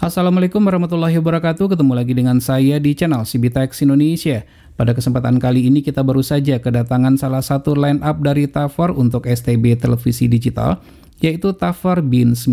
Assalamualaikum warahmatullahi wabarakatuh. Ketemu lagi dengan saya di channel Sibitex Indonesia. Pada kesempatan kali ini kita baru saja kedatangan salah satu line up dari Tavor untuk STB televisi digital yaitu Tavor Bin 9.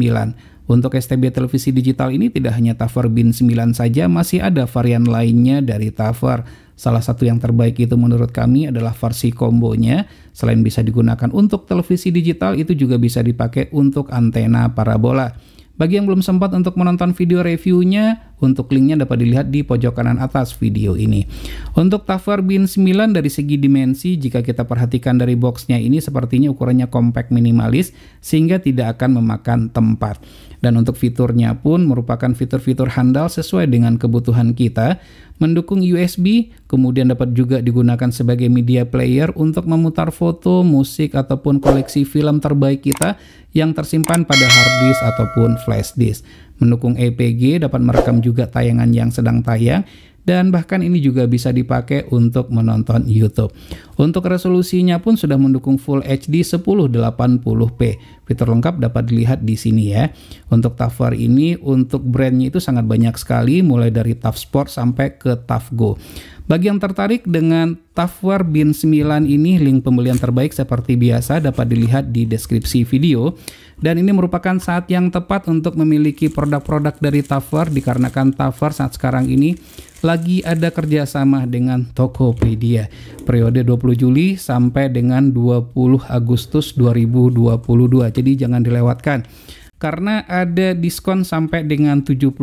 Untuk STB televisi digital ini tidak hanya Tavor Bin 9 saja, masih ada varian lainnya dari Tavor. Salah satu yang terbaik itu menurut kami adalah versi kombonya. Selain bisa digunakan untuk televisi digital, itu juga bisa dipakai untuk antena parabola. Bagi yang belum sempat untuk menonton video reviewnya, untuk linknya dapat dilihat di pojok kanan atas video ini. Untuk Tafar Bin 9 dari segi dimensi, jika kita perhatikan dari boxnya ini sepertinya ukurannya compact minimalis, sehingga tidak akan memakan tempat. Dan untuk fiturnya pun merupakan fitur-fitur handal sesuai dengan kebutuhan kita, mendukung USB, kemudian dapat juga digunakan sebagai media player untuk memutar foto, musik, ataupun koleksi film terbaik kita yang tersimpan pada hard disk ataupun flash disk. Mendukung EPG dapat merekam juga tayangan yang sedang tayang, dan bahkan ini juga bisa dipakai untuk menonton YouTube. Untuk resolusinya pun sudah mendukung Full HD 1080p. Fitur lengkap dapat dilihat di sini ya. Untuk Tafwar ini untuk brandnya itu sangat banyak sekali mulai dari Taf Sport sampai ke Taf Go. Bagi yang tertarik dengan Tafwar Bin 9 ini, link pembelian terbaik seperti biasa dapat dilihat di deskripsi video. Dan ini merupakan saat yang tepat untuk memiliki produk-produk dari Tafwar dikarenakan Tafwar saat sekarang ini lagi ada kerjasama dengan Tokopedia periode 20 Juli sampai dengan 20 Agustus 2022 jadi jangan dilewatkan karena ada diskon sampai dengan 70%,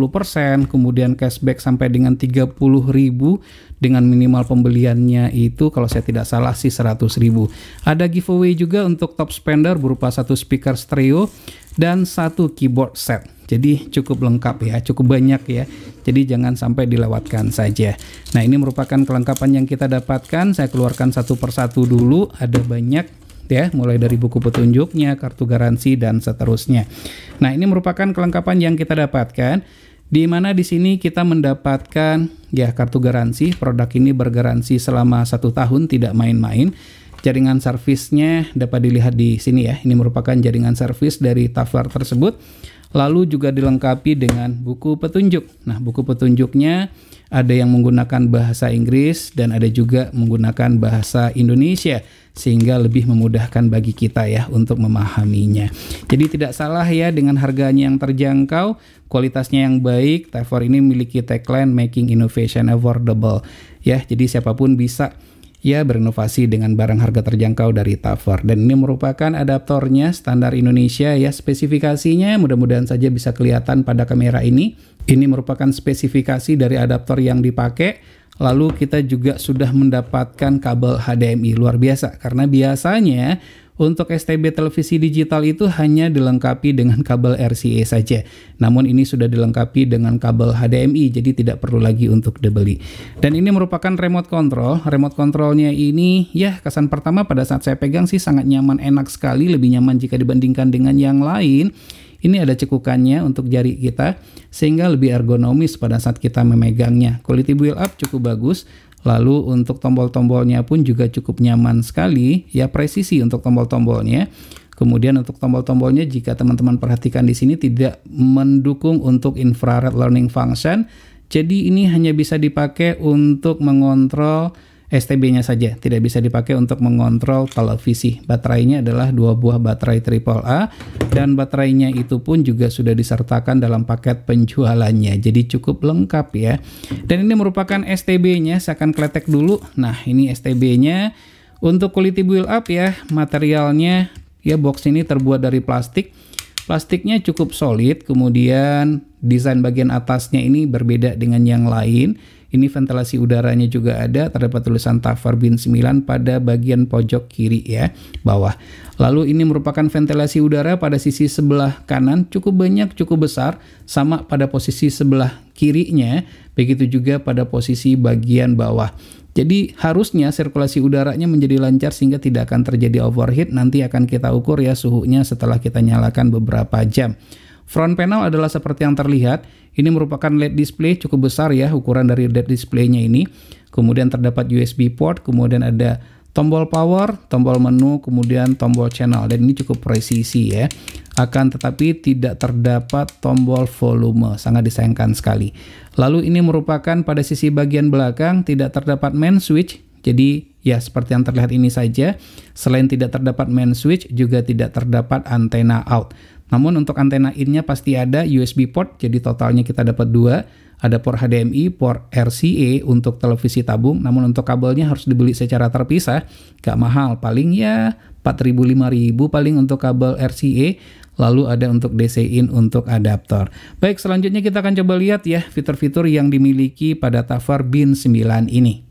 kemudian cashback sampai dengan ribu dengan minimal pembeliannya itu kalau saya tidak salah sih ribu. Ada giveaway juga untuk top spender berupa satu speaker stereo dan satu keyboard set. Jadi cukup lengkap ya, cukup banyak ya. Jadi jangan sampai dilewatkan saja. Nah, ini merupakan kelengkapan yang kita dapatkan. Saya keluarkan satu persatu dulu, ada banyak ya, mulai dari buku petunjuknya, kartu garansi dan seterusnya. Nah, ini merupakan kelengkapan yang kita dapatkan di mana di sini kita mendapatkan ya kartu garansi produk ini bergaransi selama satu tahun tidak main-main jaringan servisnya dapat dilihat di sini ya ini merupakan jaringan servis dari Tafar tersebut lalu juga dilengkapi dengan buku petunjuk. Nah, buku petunjuknya ada yang menggunakan bahasa Inggris dan ada juga menggunakan bahasa Indonesia sehingga lebih memudahkan bagi kita ya untuk memahaminya. Jadi tidak salah ya dengan harganya yang terjangkau, kualitasnya yang baik, Tevor ini memiliki tagline Making Innovation Affordable. Ya, jadi siapapun bisa ia berinovasi dengan barang harga terjangkau dari Tavor, dan ini merupakan adaptornya standar Indonesia ya spesifikasinya mudah-mudahan saja bisa kelihatan pada kamera ini. Ini merupakan spesifikasi dari adaptor yang dipakai. Lalu kita juga sudah mendapatkan kabel HDMI luar biasa karena biasanya untuk STB televisi digital itu hanya dilengkapi dengan kabel RCA saja. Namun ini sudah dilengkapi dengan kabel HDMI, jadi tidak perlu lagi untuk dibeli. Dan ini merupakan remote control. Remote controlnya ini, ya kesan pertama pada saat saya pegang sih sangat nyaman, enak sekali. Lebih nyaman jika dibandingkan dengan yang lain. Ini ada cekukannya untuk jari kita sehingga lebih ergonomis pada saat kita memegangnya. Quality build up cukup bagus. Lalu untuk tombol-tombolnya pun juga cukup nyaman sekali, ya presisi untuk tombol-tombolnya. Kemudian untuk tombol-tombolnya jika teman-teman perhatikan di sini tidak mendukung untuk infrared learning function. Jadi ini hanya bisa dipakai untuk mengontrol STB-nya saja, tidak bisa dipakai untuk mengontrol televisi. Baterainya adalah dua buah baterai triple A dan baterainya itu pun juga sudah disertakan dalam paket penjualannya. Jadi cukup lengkap ya. Dan ini merupakan STB-nya, saya akan kletek dulu. Nah, ini STB-nya untuk quality build up ya, materialnya ya box ini terbuat dari plastik Plastiknya cukup solid, kemudian desain bagian atasnya ini berbeda dengan yang lain. Ini ventilasi udaranya juga ada, terdapat tulisan Tafar Bin 9 pada bagian pojok kiri ya, bawah. Lalu ini merupakan ventilasi udara pada sisi sebelah kanan, cukup banyak, cukup besar, sama pada posisi sebelah kirinya, begitu juga pada posisi bagian bawah. Jadi harusnya sirkulasi udaranya menjadi lancar sehingga tidak akan terjadi overheat. Nanti akan kita ukur ya suhunya setelah kita nyalakan beberapa jam. Front panel adalah seperti yang terlihat. Ini merupakan LED display cukup besar ya ukuran dari LED display-nya ini. Kemudian terdapat USB port, kemudian ada tombol power, tombol menu, kemudian tombol channel dan ini cukup presisi ya. Akan tetapi tidak terdapat tombol volume, sangat disayangkan sekali. Lalu ini merupakan pada sisi bagian belakang tidak terdapat main switch, jadi ya seperti yang terlihat ini saja. Selain tidak terdapat main switch, juga tidak terdapat antena out. Namun untuk antena innya pasti ada USB port, jadi totalnya kita dapat dua ada port HDMI, port RCA untuk televisi tabung, namun untuk kabelnya harus dibeli secara terpisah, gak mahal, paling ya 4.000-5.000 paling untuk kabel RCA, lalu ada untuk DC-in untuk adaptor. Baik, selanjutnya kita akan coba lihat ya fitur-fitur yang dimiliki pada Tafar Bin 9 ini.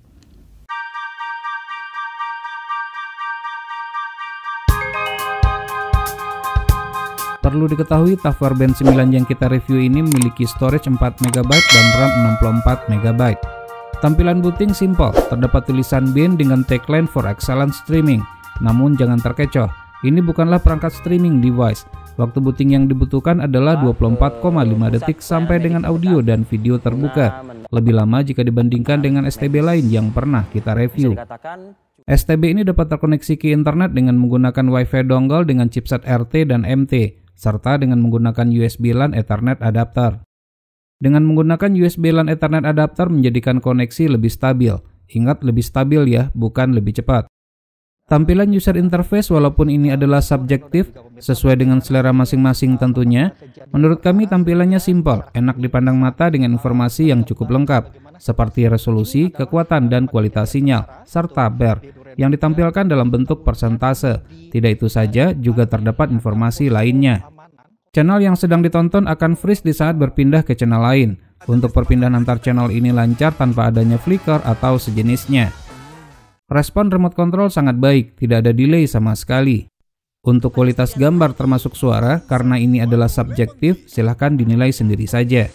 Perlu diketahui Tafwar Band 9 yang kita review ini memiliki storage 4MB dan RAM 64MB. Tampilan booting simple, terdapat tulisan BIN dengan tagline for excellent streaming. Namun jangan terkecoh, ini bukanlah perangkat streaming device. Waktu booting yang dibutuhkan adalah 24,5 detik sampai dengan audio dan video terbuka. Lebih lama jika dibandingkan dengan STB lain yang pernah kita review. STB ini dapat terkoneksi ke internet dengan menggunakan WiFi dongle dengan chipset RT dan MT serta dengan menggunakan USB LAN Ethernet adapter. Dengan menggunakan USB LAN Ethernet adapter menjadikan koneksi lebih stabil. Ingat lebih stabil ya, bukan lebih cepat. Tampilan user interface walaupun ini adalah subjektif sesuai dengan selera masing-masing tentunya, menurut kami tampilannya simpel, enak dipandang mata dengan informasi yang cukup lengkap seperti resolusi, kekuatan, dan kualitas sinyal, serta BER, yang ditampilkan dalam bentuk persentase. Tidak itu saja, juga terdapat informasi lainnya. Channel yang sedang ditonton akan freeze di saat berpindah ke channel lain. Untuk perpindahan antar channel ini lancar tanpa adanya flicker atau sejenisnya. Respon remote control sangat baik, tidak ada delay sama sekali. Untuk kualitas gambar termasuk suara, karena ini adalah subjektif, silahkan dinilai sendiri saja.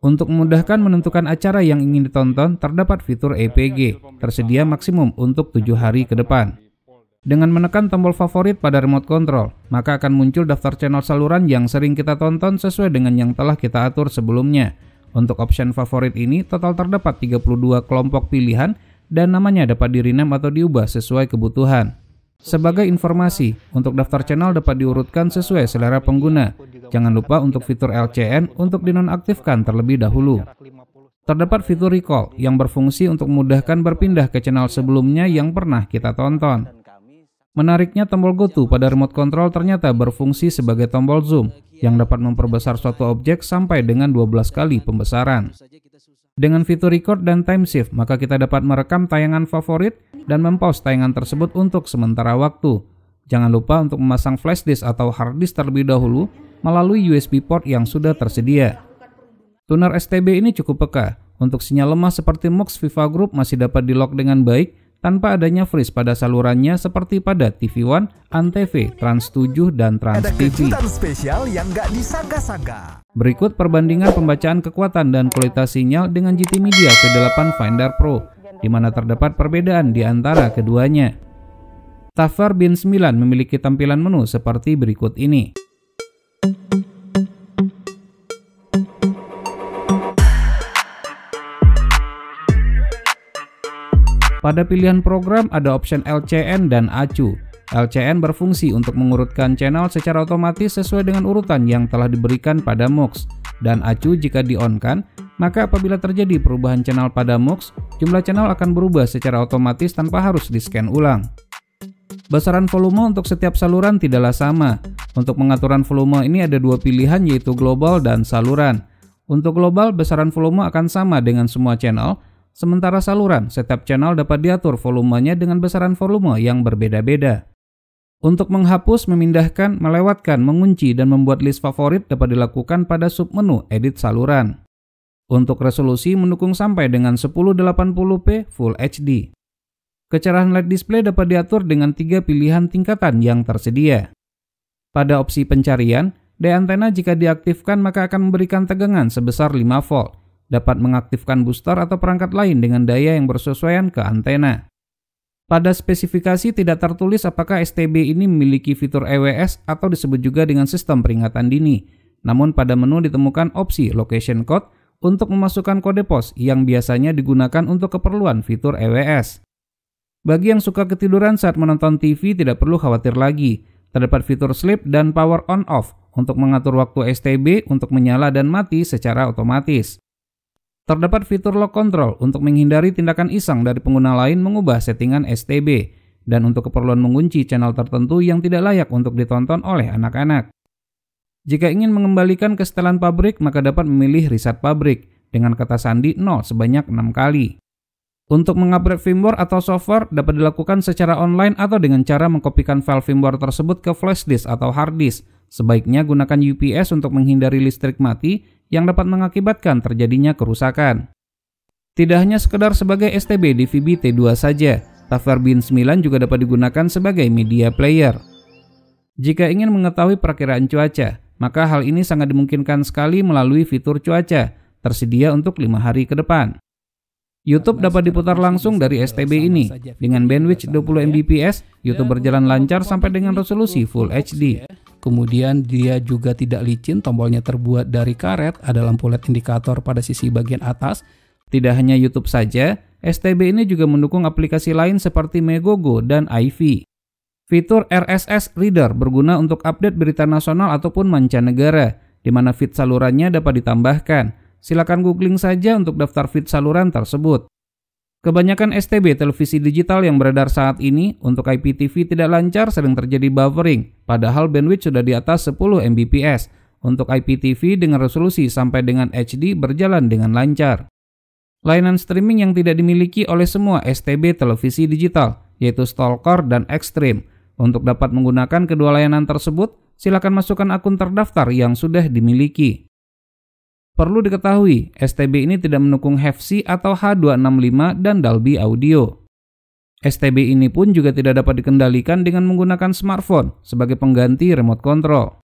Untuk memudahkan menentukan acara yang ingin ditonton, terdapat fitur EPG, tersedia maksimum untuk tujuh hari ke depan. Dengan menekan tombol favorit pada remote control, maka akan muncul daftar channel saluran yang sering kita tonton sesuai dengan yang telah kita atur sebelumnya. Untuk option favorit ini, total terdapat 32 kelompok pilihan dan namanya dapat dirinem atau diubah sesuai kebutuhan. Sebagai informasi, untuk daftar channel dapat diurutkan sesuai selera pengguna. Jangan lupa untuk fitur LCN untuk dinonaktifkan terlebih dahulu. Terdapat fitur recall yang berfungsi untuk memudahkan berpindah ke channel sebelumnya yang pernah kita tonton. Menariknya tombol goto pada remote control ternyata berfungsi sebagai tombol zoom yang dapat memperbesar suatu objek sampai dengan 12 kali pembesaran. Dengan fitur record dan time shift, maka kita dapat merekam tayangan favorit dan mempause tayangan tersebut untuk sementara waktu. Jangan lupa untuk memasang flash disk atau hard disk terlebih dahulu melalui USB port yang sudah tersedia. Tuner STB ini cukup peka. Untuk sinyal lemah seperti MOX Viva Group masih dapat di-lock dengan baik tanpa adanya freeze pada salurannya seperti pada TV One, Antv, Trans 7, dan Trans Ada TV. spesial yang gak disangka-sangka. Berikut perbandingan pembacaan kekuatan dan kualitas sinyal dengan GT Media V8 Finder Pro, di mana terdapat perbedaan di antara keduanya. Tafar Bin 9 memiliki tampilan menu seperti berikut ini. Pada pilihan program ada option LCN dan ACU. LCN berfungsi untuk mengurutkan channel secara otomatis sesuai dengan urutan yang telah diberikan pada MOX dan acu jika di-on-kan, maka apabila terjadi perubahan channel pada MOX, jumlah channel akan berubah secara otomatis tanpa harus di-scan ulang. Besaran volume untuk setiap saluran tidaklah sama. Untuk pengaturan volume ini ada dua pilihan yaitu global dan saluran. Untuk global, besaran volume akan sama dengan semua channel, Sementara saluran, setiap channel dapat diatur volumenya dengan besaran volume yang berbeda-beda. Untuk menghapus, memindahkan, melewatkan, mengunci, dan membuat list favorit dapat dilakukan pada submenu edit saluran. Untuk resolusi mendukung sampai dengan 1080p Full HD. Kecerahan LED display dapat diatur dengan tiga pilihan tingkatan yang tersedia. Pada opsi pencarian, daya antena jika diaktifkan maka akan memberikan tegangan sebesar 5 volt dapat mengaktifkan booster atau perangkat lain dengan daya yang bersesuaian ke antena. Pada spesifikasi tidak tertulis apakah STB ini memiliki fitur EWS atau disebut juga dengan sistem peringatan dini. Namun pada menu ditemukan opsi location code untuk memasukkan kode pos yang biasanya digunakan untuk keperluan fitur EWS. Bagi yang suka ketiduran saat menonton TV tidak perlu khawatir lagi. Terdapat fitur sleep dan power on off untuk mengatur waktu STB untuk menyala dan mati secara otomatis. Terdapat fitur lock control untuk menghindari tindakan iseng dari pengguna lain mengubah settingan STB dan untuk keperluan mengunci channel tertentu yang tidak layak untuk ditonton oleh anak-anak. Jika ingin mengembalikan kesetelan pabrik, maka dapat memilih reset pabrik dengan kata sandi 0 sebanyak 6 kali. Untuk mengupgrade firmware atau software dapat dilakukan secara online atau dengan cara mengkopikan file firmware tersebut ke flash disk atau hard disk. Sebaiknya gunakan UPS untuk menghindari listrik mati yang dapat mengakibatkan terjadinya kerusakan. Tidak hanya sekedar sebagai STB di VB-T2 saja, Tafar Bin 9 juga dapat digunakan sebagai media player. Jika ingin mengetahui perkiraan cuaca, maka hal ini sangat dimungkinkan sekali melalui fitur cuaca, tersedia untuk lima hari ke depan. YouTube nah, dapat diputar langsung dari STB ini. Dengan bandwidth 20 Mbps, YouTube berjalan lancar sampai dengan resolusi Full HD. Kemudian dia juga tidak licin, tombolnya terbuat dari karet, ada lampu LED indikator pada sisi bagian atas. Tidak hanya YouTube saja, STB ini juga mendukung aplikasi lain seperti Megogo dan IV. Fitur RSS Reader berguna untuk update berita nasional ataupun mancanegara, di mana feed salurannya dapat ditambahkan. Silakan googling saja untuk daftar feed saluran tersebut. Kebanyakan STB televisi digital yang beredar saat ini untuk IPTV tidak lancar sering terjadi buffering, padahal bandwidth sudah di atas 10 Mbps. Untuk IPTV dengan resolusi sampai dengan HD berjalan dengan lancar. Layanan streaming yang tidak dimiliki oleh semua STB televisi digital, yaitu Stalker dan Extreme. Untuk dapat menggunakan kedua layanan tersebut, silakan masukkan akun terdaftar yang sudah dimiliki. Perlu diketahui, STB ini tidak mendukung HFC e atau H265 dan Dalby Audio. STB ini pun juga tidak dapat dikendalikan dengan menggunakan smartphone sebagai pengganti remote control.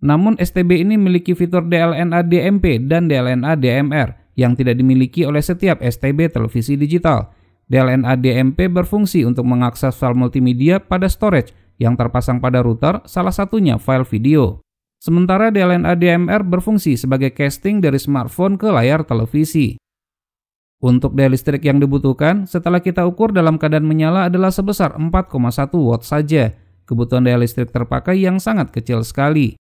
Namun STB ini memiliki fitur DLNA DMP dan DLNA DMR yang tidak dimiliki oleh setiap STB televisi digital. DLNA DMP berfungsi untuk mengakses file multimedia pada storage yang terpasang pada router, salah satunya file video. Sementara DLNA DMR berfungsi sebagai casting dari smartphone ke layar televisi. Untuk daya listrik yang dibutuhkan, setelah kita ukur dalam keadaan menyala adalah sebesar 4,1 watt saja, kebutuhan daya listrik terpakai yang sangat kecil sekali.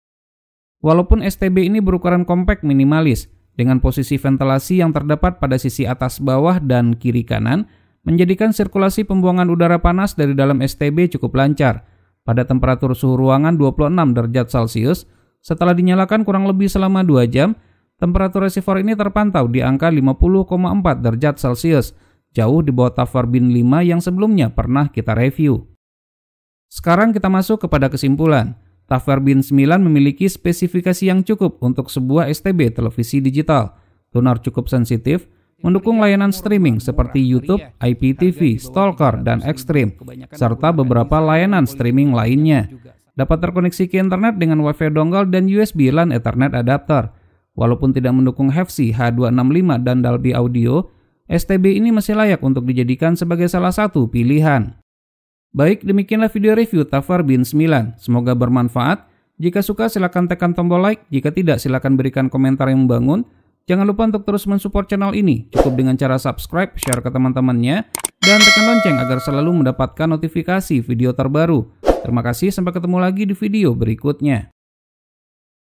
Walaupun STB ini berukuran kompak minimalis, dengan posisi ventilasi yang terdapat pada sisi atas bawah dan kiri kanan, menjadikan sirkulasi pembuangan udara panas dari dalam STB cukup lancar. Pada temperatur suhu ruangan 26 derajat Celcius, setelah dinyalakan kurang lebih selama 2 jam, temperatur resivor ini terpantau di angka 50,4 derajat Celcius, jauh di bawah tafar bin 5 yang sebelumnya pernah kita review. Sekarang kita masuk kepada kesimpulan. Tafar bin 9 memiliki spesifikasi yang cukup untuk sebuah STB televisi digital. Tuner cukup sensitif, mendukung layanan streaming seperti YouTube, IPTV, Stalker, dan Extreme, serta beberapa layanan streaming lainnya. Dapat terkoneksi ke internet dengan WiFi dongle dan USB LAN Ethernet adapter. Walaupun tidak mendukung HFC, e H265 e dan Dolby Audio, STB ini masih layak untuk dijadikan sebagai salah satu pilihan. Baik, demikianlah video review Tafar Bin 9. Semoga bermanfaat. Jika suka silakan tekan tombol like, jika tidak silakan berikan komentar yang membangun. Jangan lupa untuk terus mensupport channel ini, cukup dengan cara subscribe, share ke teman-temannya, dan tekan lonceng agar selalu mendapatkan notifikasi video terbaru. Terima kasih, sampai ketemu lagi di video berikutnya.